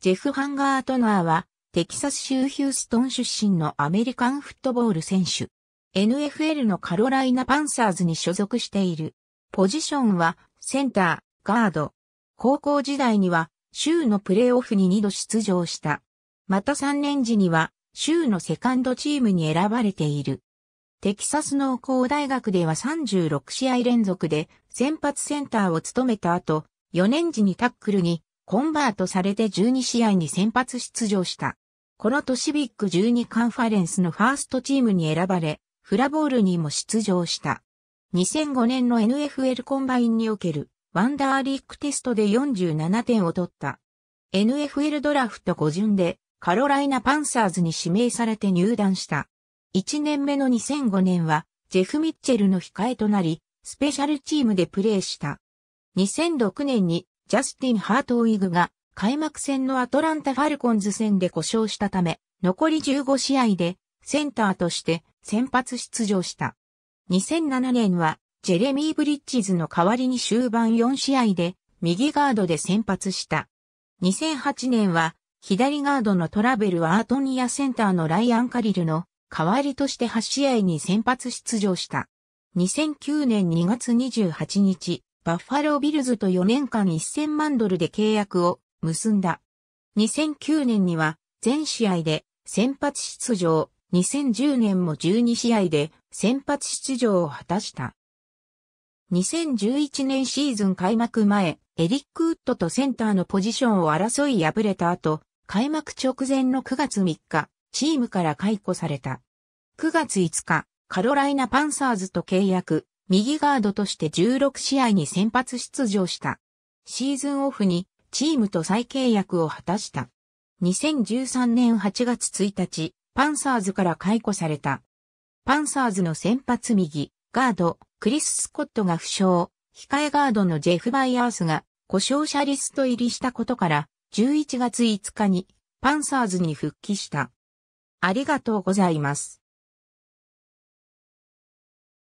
ジェフ・ハンガートナーは、テキサス州ヒューストン出身のアメリカンフットボール選手。NFL のカロライナ・パンサーズに所属している。ポジションは、センター、ガード。高校時代には、州のプレーオフに2度出場した。また3年時には、州のセカンドチームに選ばれている。テキサス農工大学では36試合連続で先発センターを務めた後、4年時にタックルにコンバートされて12試合に先発出場した。この年ビッグ12カンファレンスのファーストチームに選ばれ、フラボールにも出場した。2005年の NFL コンバインにおけるワンダーリックテストで47点を取った。NFL ドラフト5順でカロライナパンサーズに指名されて入団した。1年目の2005年はジェフ・ミッチェルの控えとなり、スペシャルチームでプレーした。2006年にジャスティン・ハートウィグが開幕戦のアトランタ・ファルコンズ戦で故障したため、残り15試合でセンターとして先発出場した。2007年はジェレミー・ブリッジズの代わりに終盤4試合で右ガードで先発した。2008年は左ガードのトラベルアートニアセンターのライアン・カリルの代わりとして8試合に先発出場した。2009年2月28日、バッファロービルズと4年間1000万ドルで契約を結んだ。2009年には全試合で先発出場、2010年も12試合で先発出場を果たした。2011年シーズン開幕前、エリック・ウッドとセンターのポジションを争い敗れた後、開幕直前の9月3日、チームから解雇された。9月5日、カロライナ・パンサーズと契約、右ガードとして16試合に先発出場した。シーズンオフにチームと再契約を果たした。2013年8月1日、パンサーズから解雇された。パンサーズの先発右、ガード、クリス・スコットが負傷、控えガードのジェフ・バイアースが故障者リスト入りしたことから、11月5日にパンサーズに復帰した。ありがとうございます。